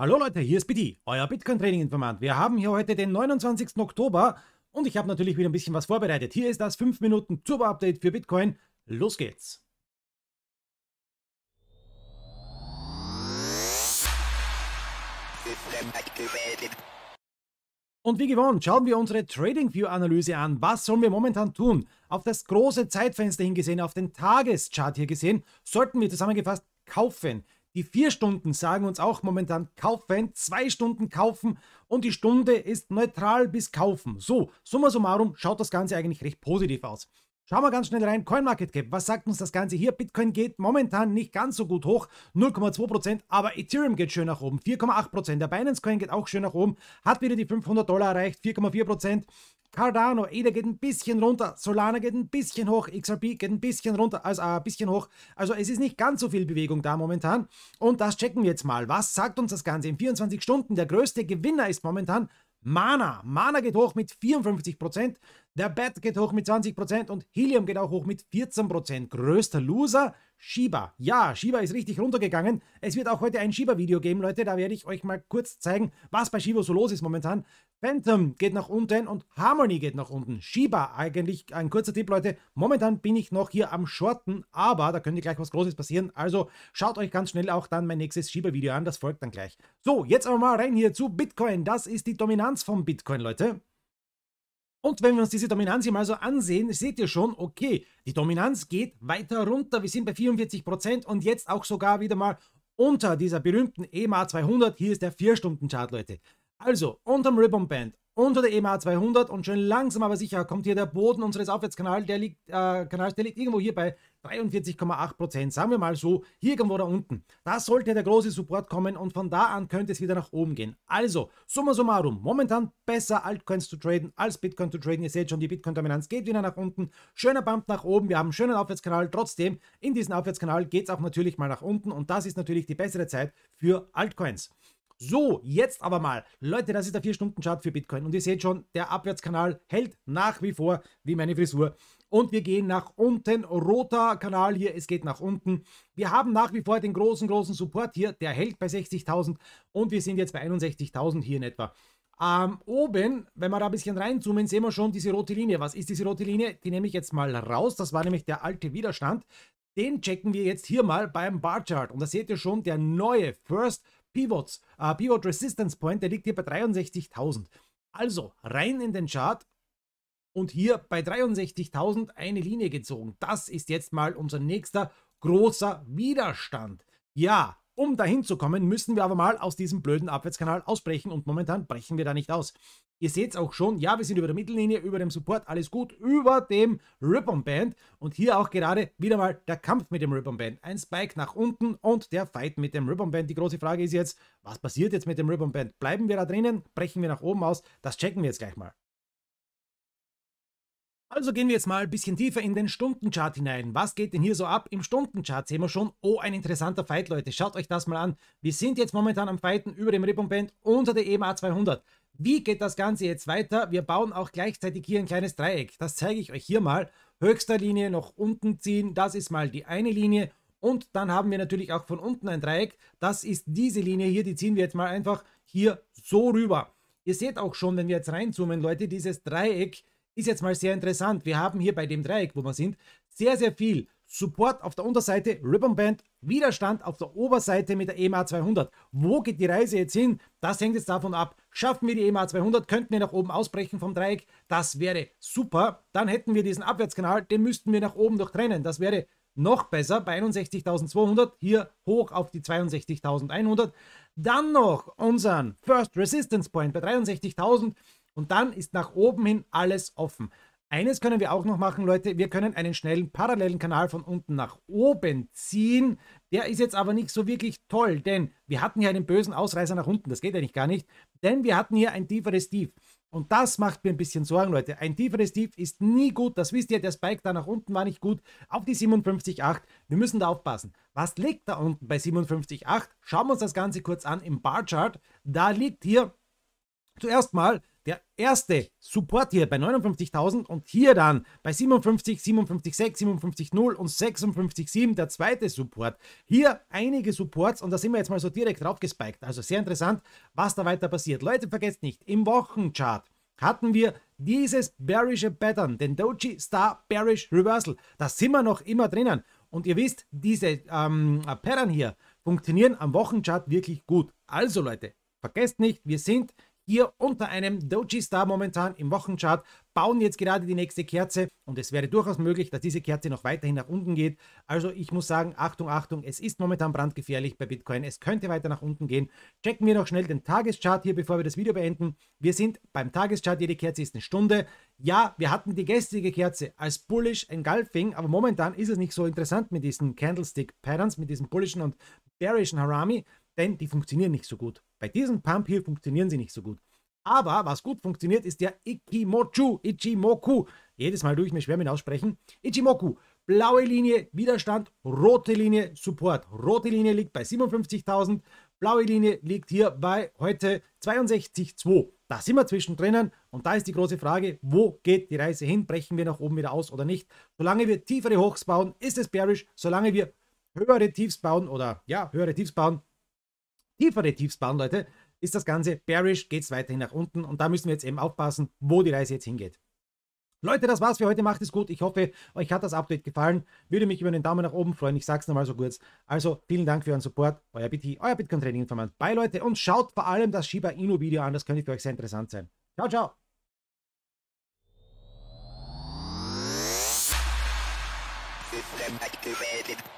Hallo Leute, hier ist Bitti, euer Bitcoin-Training-Informant. Wir haben hier heute den 29. Oktober und ich habe natürlich wieder ein bisschen was vorbereitet. Hier ist das 5 Minuten Turbo-Update für Bitcoin. Los geht's! Und wie gewohnt, schauen wir unsere trading view analyse an. Was sollen wir momentan tun? Auf das große Zeitfenster hingesehen, auf den Tageschart hier gesehen, sollten wir zusammengefasst kaufen. Die vier Stunden sagen uns auch momentan kaufen, zwei Stunden kaufen und die Stunde ist neutral bis kaufen. So, summa summarum schaut das Ganze eigentlich recht positiv aus. Schauen wir ganz schnell rein. CoinMarketCap, was sagt uns das Ganze hier? Bitcoin geht momentan nicht ganz so gut hoch, 0,2%, aber Ethereum geht schön nach oben, 4,8%. Der Binance Coin geht auch schön nach oben, hat wieder die 500 Dollar erreicht, 4,4%. Cardano, Ether geht ein bisschen runter, Solana geht ein bisschen hoch, XRP geht ein bisschen runter, also äh, ein bisschen hoch. Also es ist nicht ganz so viel Bewegung da momentan. Und das checken wir jetzt mal. Was sagt uns das Ganze in 24 Stunden? Der größte Gewinner ist momentan Mana. Mana geht hoch mit 54%, der BAT geht hoch mit 20% und Helium geht auch hoch mit 14%. Größter Loser Shiba. Ja, Shiba ist richtig runtergegangen. Es wird auch heute ein Shiba-Video geben, Leute. Da werde ich euch mal kurz zeigen, was bei Shiba so los ist momentan. Phantom geht nach unten und Harmony geht nach unten. Shiba, eigentlich ein kurzer Tipp, Leute. Momentan bin ich noch hier am Shorten, aber da könnte gleich was Großes passieren. Also schaut euch ganz schnell auch dann mein nächstes Shiba-Video an. Das folgt dann gleich. So, jetzt aber mal rein hier zu Bitcoin. Das ist die Dominanz von Bitcoin, Leute. Und wenn wir uns diese Dominanz hier mal so ansehen, seht ihr schon, okay, die Dominanz geht weiter runter. Wir sind bei 44% und jetzt auch sogar wieder mal unter dieser berühmten EMA 200. Hier ist der 4-Stunden-Chart, Leute. Also, unterm Ribbon Band, unter der EMA 200 und schön langsam aber sicher kommt hier der Boden unseres Aufwärtskanals, der liegt, äh, Kanals, der liegt irgendwo hier bei 43,8 sagen wir mal so, hier irgendwo da unten. Da sollte der große Support kommen und von da an könnte es wieder nach oben gehen. Also, summa summarum, momentan besser Altcoins zu traden als Bitcoin zu traden. Ihr seht schon, die Bitcoin-Dominanz geht wieder nach unten. Schöner Bump nach oben, wir haben einen schönen Aufwärtskanal. Trotzdem, in diesen Aufwärtskanal geht es auch natürlich mal nach unten und das ist natürlich die bessere Zeit für Altcoins. So, jetzt aber mal. Leute, das ist der 4-Stunden-Chart für Bitcoin. Und ihr seht schon, der Abwärtskanal hält nach wie vor wie meine Frisur. Und wir gehen nach unten. Roter Kanal hier, es geht nach unten. Wir haben nach wie vor den großen, großen Support hier. Der hält bei 60.000 und wir sind jetzt bei 61.000 hier in etwa. Ähm, oben, wenn wir da ein bisschen reinzoomen, sehen wir schon diese rote Linie. Was ist diese rote Linie? Die nehme ich jetzt mal raus. Das war nämlich der alte Widerstand. Den checken wir jetzt hier mal beim Barchart. Und da seht ihr schon, der neue First Pivots, äh, Pivot Resistance Point, der liegt hier bei 63.000. Also rein in den Chart und hier bei 63.000 eine Linie gezogen. Das ist jetzt mal unser nächster großer Widerstand. Ja, um dahin zu kommen, müssen wir aber mal aus diesem blöden Abwärtskanal ausbrechen und momentan brechen wir da nicht aus. Ihr seht es auch schon, ja, wir sind über der Mittellinie, über dem Support, alles gut, über dem Ribbon Band und hier auch gerade wieder mal der Kampf mit dem Ribbon Band. Ein Spike nach unten und der Fight mit dem Ribbon Band. Die große Frage ist jetzt, was passiert jetzt mit dem Ribbon Band? Bleiben wir da drinnen? Brechen wir nach oben aus? Das checken wir jetzt gleich mal. Also gehen wir jetzt mal ein bisschen tiefer in den Stundenchart hinein. Was geht denn hier so ab? Im Stundenchart sehen wir schon, oh, ein interessanter Fight, Leute. Schaut euch das mal an. Wir sind jetzt momentan am Fighten über dem Ribbon unter der EMA 200. Wie geht das Ganze jetzt weiter? Wir bauen auch gleichzeitig hier ein kleines Dreieck. Das zeige ich euch hier mal. Höchster Linie nach unten ziehen, das ist mal die eine Linie. Und dann haben wir natürlich auch von unten ein Dreieck. Das ist diese Linie hier, die ziehen wir jetzt mal einfach hier so rüber. Ihr seht auch schon, wenn wir jetzt reinzoomen, Leute, dieses Dreieck ist jetzt mal sehr interessant. Wir haben hier bei dem Dreieck, wo wir sind, sehr, sehr viel Support auf der Unterseite, Ribbon Band, Widerstand auf der Oberseite mit der EMA 200. Wo geht die Reise jetzt hin? Das hängt jetzt davon ab. Schaffen wir die EMA 200, könnten wir nach oben ausbrechen vom Dreieck. Das wäre super. Dann hätten wir diesen Abwärtskanal, den müssten wir nach oben durchtrennen. Das wäre noch besser bei 61.200, hier hoch auf die 62.100. Dann noch unseren First Resistance Point bei 63.000. Und dann ist nach oben hin alles offen. Eines können wir auch noch machen, Leute. Wir können einen schnellen parallelen Kanal von unten nach oben ziehen. Der ist jetzt aber nicht so wirklich toll, denn wir hatten hier einen bösen Ausreißer nach unten. Das geht eigentlich gar nicht, denn wir hatten hier ein tieferes Tief. Und das macht mir ein bisschen Sorgen, Leute. Ein tieferes Tief ist nie gut. Das wisst ihr, der Spike da nach unten war nicht gut. Auf die 57,8. Wir müssen da aufpassen. Was liegt da unten bei 57,8? Schauen wir uns das Ganze kurz an im Barchart. Da liegt hier zuerst mal der erste Support hier bei 59.000 und hier dann bei 57, 57,6, 57,0 und 56,7 der zweite Support. Hier einige Supports und da sind wir jetzt mal so direkt drauf gespiked. Also sehr interessant, was da weiter passiert. Leute, vergesst nicht, im Wochenchart hatten wir dieses bearische Pattern, den Doji Star Bearish Reversal. Da sind wir noch immer drinnen. Und ihr wisst, diese ähm, Pattern hier funktionieren am Wochenchart wirklich gut. Also Leute, vergesst nicht, wir sind hier unter einem Doji Star momentan im Wochenchart, bauen jetzt gerade die nächste Kerze und es wäre durchaus möglich, dass diese Kerze noch weiterhin nach unten geht. Also ich muss sagen, Achtung, Achtung, es ist momentan brandgefährlich bei Bitcoin. Es könnte weiter nach unten gehen. Checken wir noch schnell den Tageschart hier, bevor wir das Video beenden. Wir sind beim Tageschart, jede Kerze ist eine Stunde. Ja, wir hatten die gestrige Kerze als bullish engulfing, aber momentan ist es nicht so interessant mit diesen Candlestick Patterns, mit diesen bullischen und bearischen Harami denn die funktionieren nicht so gut. Bei diesem Pump hier funktionieren sie nicht so gut. Aber was gut funktioniert, ist der Ikimochu, Ichimoku. Jedes Mal tue ich mir schwer mit aussprechen. Ichimoku, blaue Linie, Widerstand, rote Linie, Support. Rote Linie liegt bei 57.000, blaue Linie liegt hier bei heute 62,2. Da sind wir zwischendrin und da ist die große Frage, wo geht die Reise hin? Brechen wir nach oben wieder aus oder nicht? Solange wir tiefere Hochs bauen, ist es bearish. Solange wir höhere Tiefs bauen oder ja, höhere Tiefs bauen, tiefere Tiefs bauen, Leute, ist das Ganze bearish, geht es weiterhin nach unten und da müssen wir jetzt eben aufpassen, wo die Reise jetzt hingeht. Leute, das war's für heute. Macht es gut. Ich hoffe, euch hat das Update gefallen. Würde mich über einen Daumen nach oben freuen. Ich sag's nochmal so kurz. Also, vielen Dank für euren Support. Euer BT, euer Bitcoin Training Informant. Bye, Leute. Und schaut vor allem das Shiba Inu Video an. Das könnte für euch sehr interessant sein. Ciao, ciao. Systematic